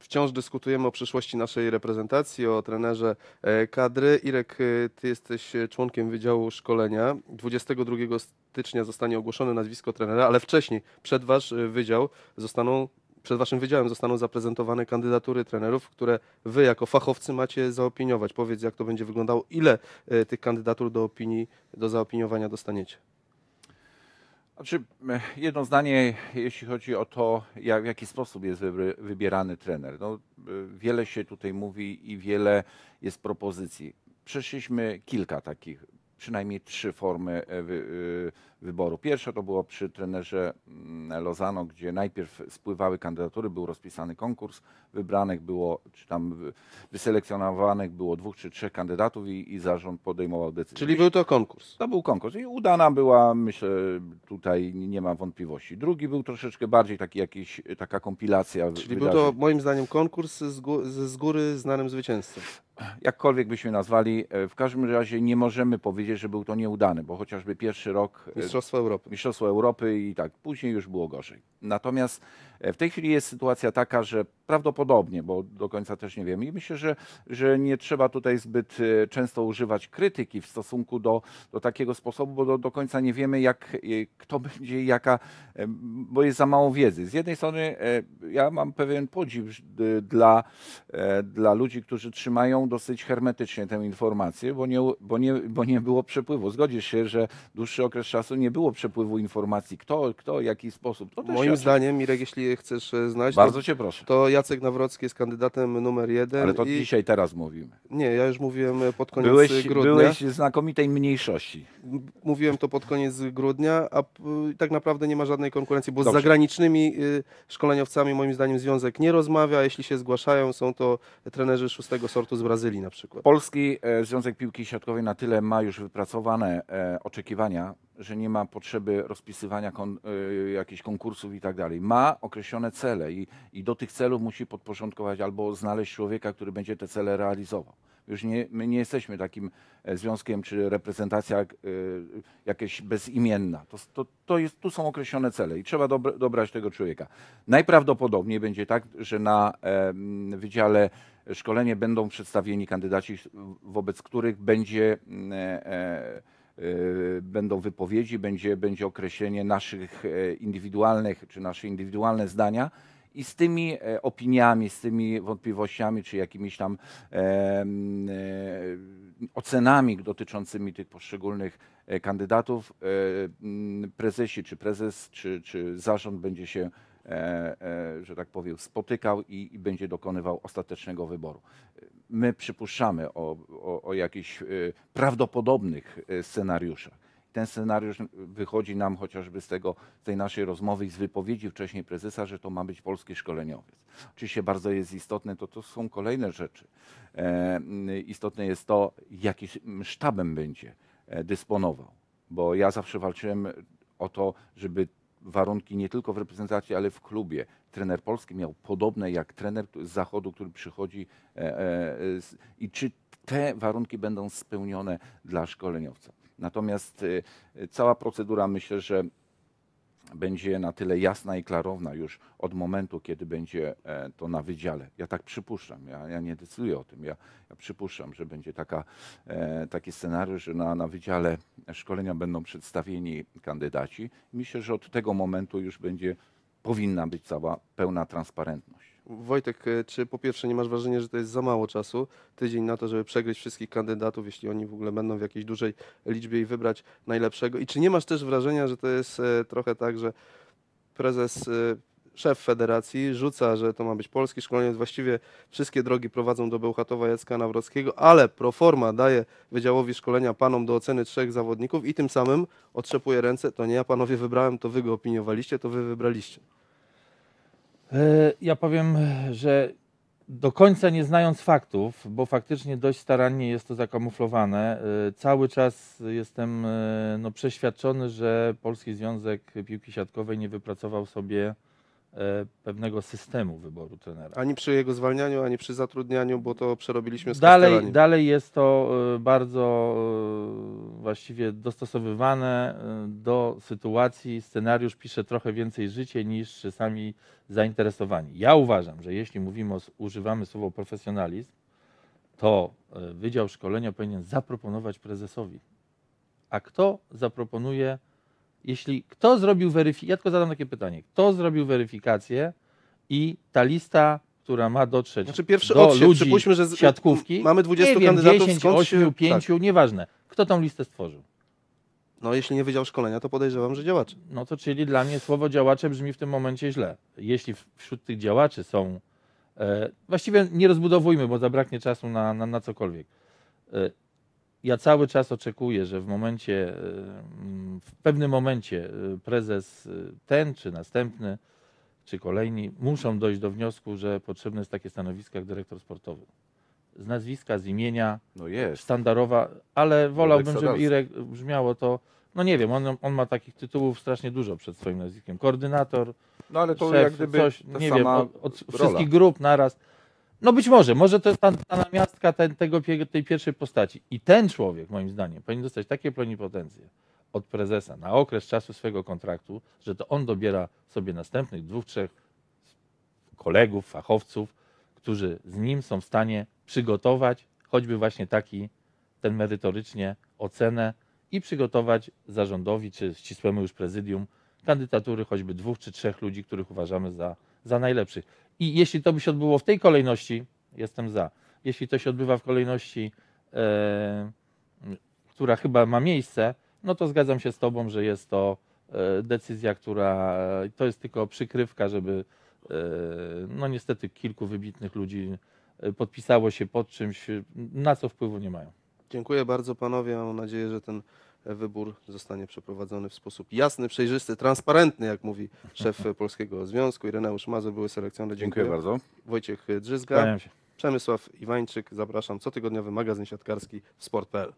Wciąż dyskutujemy o przyszłości naszej reprezentacji, o trenerze e, kadry. Irek, e, ty jesteś e, członkiem Wydziału Szkolenia. 22 stycznia zostanie ogłoszone nazwisko trenera, ale wcześniej, przed wasz wydział, zostaną przed Waszym wydziałem zostaną zaprezentowane kandydatury trenerów, które Wy jako fachowcy macie zaopiniować. Powiedz, jak to będzie wyglądało, ile tych kandydatur do opinii, do zaopiniowania dostaniecie. Znaczy, e, jedno zdanie, jeśli chodzi o to, jak, w jaki sposób jest wybierany trener. No, e, wiele się tutaj mówi i wiele jest propozycji. Przeszliśmy kilka takich przynajmniej trzy formy e, e, wyboru. Pierwsza to było przy trenerze mm, Lozano, gdzie najpierw spływały kandydatury, był rozpisany konkurs, wybranych było, czy tam wyselekcjonowanych było dwóch czy trzech kandydatów i, i zarząd podejmował decyzję. Czyli był to konkurs? To był konkurs i udana była, myślę, tutaj nie ma wątpliwości. Drugi był troszeczkę bardziej taki jakiś, taka kompilacja Czyli wydarzeń. był to moim zdaniem konkurs z, z góry znanym zwycięzcą jakkolwiek byśmy nazwali, e, w każdym razie nie możemy powiedzieć, że był to nieudany, bo chociażby pierwszy rok e, Mistrzostwa Europy. Mistrzostwo Europy i tak, później już było gorzej. Natomiast e, w tej chwili jest sytuacja taka, że prawdopodobnie, bo do końca też nie wiemy i myślę, że, że nie trzeba tutaj zbyt często używać krytyki w stosunku do, do takiego sposobu, bo do, do końca nie wiemy jak, kto będzie jaka, bo jest za mało wiedzy. Z jednej strony ja mam pewien podziw dla E, dla ludzi, którzy trzymają dosyć hermetycznie tę informację, bo nie, bo, nie, bo nie było przepływu. Zgodzisz się, że dłuższy okres czasu nie było przepływu informacji, kto, kto, jaki sposób. To Moim zdaniem, Mirek, jeśli chcesz e, znać, Bardzo to, cię proszę. to Jacek Nawrocki jest kandydatem numer jeden. Ale to i... dzisiaj, teraz mówimy. Nie, ja już mówiłem e, pod koniec byłeś, grudnia. Byłeś znakomitej mniejszości. Mówiłem to pod koniec grudnia, a tak naprawdę nie ma żadnej konkurencji, bo Dobrze. z zagranicznymi szkoleniowcami moim zdaniem związek nie rozmawia, jeśli się zgłaszają, są to trenerzy szóstego sortu z Brazylii na przykład. Polski e, Związek Piłki Siatkowej na tyle ma już wypracowane e, oczekiwania, że nie ma potrzeby rozpisywania kon, e, jakichś konkursów i tak dalej. Ma określone cele i, i do tych celów musi podporządkować albo znaleźć człowieka, który będzie te cele realizował. Już nie, my nie jesteśmy takim e, związkiem czy reprezentacja y, bezimienna. To, to, to jest, tu są określone cele i trzeba dobra, dobrać tego człowieka. Najprawdopodobniej będzie tak, że na y, Wydziale Szkolenie będą przedstawieni kandydaci, wobec których będzie. Y, będą wypowiedzi, będzie, będzie określenie naszych indywidualnych czy nasze indywidualne zdania i z tymi e, opiniami, z tymi wątpliwościami, czy jakimiś tam e, ocenami dotyczącymi tych poszczególnych e, kandydatów, prezesi, czy prezes, czy, czy zarząd będzie się że tak powiem, spotykał i, i, będzie dokonywał ostatecznego wyboru. My przypuszczamy o, o, o jakichś prawdopodobnych scenariuszach. Ten scenariusz wychodzi nam chociażby z tego, z tej naszej rozmowy i z wypowiedzi wcześniej prezesa, że to ma być polski szkoleniowiec. Oczywiście bardzo jest istotne, to, to są kolejne rzeczy. E, mm, istotne jest to, jakim sztabem będzie e, dysponował, bo ja zawsze walczyłem o to, żeby warunki nie tylko w reprezentacji, ale w klubie. Trener polski miał podobne jak trener z zachodu, który przychodzi e, e, z, i czy te warunki będą spełnione dla szkoleniowca. Natomiast y, cała procedura myślę, że będzie na tyle jasna i klarowna już od momentu, kiedy będzie e, to na wydziale. Ja tak przypuszczam, ja, ja nie decyduję o tym, ja, ja przypuszczam, że będzie taka, e, taki scenariusz, że na, na wydziale szkolenia będą przedstawieni kandydaci. Myślę, że od tego momentu już będzie, powinna być cała pełna transparentność. Wojtek, e, czy po pierwsze nie masz wrażenia, że to jest za mało czasu, tydzień na to, żeby przegryźć wszystkich kandydatów, jeśli oni w ogóle będą w jakiejś dużej liczbie i wybrać najlepszego? I czy nie masz też wrażenia, że to jest e, trochę tak, że prezes, e, szef federacji rzuca, że to ma być polski szkoleniec, właściwie wszystkie drogi prowadzą do Bełchatowa Jacka Nawrockiego, ale proforma daje Wydziałowi Szkolenia panom do oceny trzech zawodników i tym samym otrzepuje ręce, to nie ja panowie wybrałem, to wy go opiniowaliście, to wy wybraliście. E, ja powiem, że do końca nie znając faktów, bo faktycznie dość starannie jest to zakamuflowane, e, cały czas jestem e, no, przeświadczony, że Polski Związek Piłki Siatkowej nie wypracował sobie E, pewnego systemu wyboru trenera. Ani przy jego zwalnianiu, ani przy zatrudnianiu, bo to przerobiliśmy z dalej, Dalej jest to e, bardzo e, właściwie dostosowywane do sytuacji. Scenariusz pisze trochę więcej życie niż sami zainteresowani. Ja uważam, że jeśli mówimy, o, używamy słowo profesjonalizm, to Wydział Szkolenia powinien zaproponować prezesowi. A kto zaproponuje jeśli kto zrobił weryfikację, ja tylko zadam takie pytanie, kto zrobił weryfikację i ta lista, która ma dotrzeć znaczy pierwszy do odsiew, ludzi przypuśćmy, że z, siatkówki, mamy 20 nie wiem, kandydatów, 10, 8, się... 5, tak. nieważne, kto tą listę stworzył. No, jeśli nie wydział szkolenia, to podejrzewam, że działacze. No to czyli dla mnie słowo działacze brzmi w tym momencie źle. Jeśli wśród tych działaczy są. E, właściwie nie rozbudowujmy, bo zabraknie czasu na, na, na cokolwiek. E, ja cały czas oczekuję, że w momencie, e, w pewnym momencie e, prezes e, ten czy następny, czy kolejni muszą dojść do wniosku, że potrzebne jest takie stanowisko jak dyrektor sportowy. Z nazwiska, z imienia, no jest. sztandarowa, ale wolałbym, żeby Irek brzmiało to, no nie wiem, on, on ma takich tytułów strasznie dużo przed swoim nazwiskiem. Koordynator, no ale to szef, jak gdyby coś, nie wiem, od, od wszystkich grup naraz. No być może, może to ta, ta namiastka ten, tego, tej pierwszej postaci. I ten człowiek, moim zdaniem, powinien dostać takie plenipotencje od prezesa na okres czasu swojego kontraktu, że to on dobiera sobie następnych dwóch, trzech kolegów, fachowców, którzy z nim są w stanie przygotować choćby właśnie taki, ten merytorycznie ocenę i przygotować zarządowi czy ścisłemu już prezydium kandydatury choćby dwóch czy trzech ludzi, których uważamy za, za najlepszych. I jeśli to by się odbyło w tej kolejności, jestem za. Jeśli to się odbywa w kolejności, e, która chyba ma miejsce, no to zgadzam się z Tobą, że jest to e, decyzja, która e, to jest tylko przykrywka, żeby no niestety kilku wybitnych ludzi podpisało się pod czymś, na co wpływu nie mają. Dziękuję bardzo panowie. Mam nadzieję, że ten wybór zostanie przeprowadzony w sposób jasny, przejrzysty, transparentny, jak mówi szef Polskiego Związku. Ireneusz Mazur, były selekcjoner. Dziękuję, Dziękuję bardzo. Wojciech Drzyzga, Przemysław Iwańczyk. Zapraszam. Cotygodniowy magazyn siatkarski w sport.pl.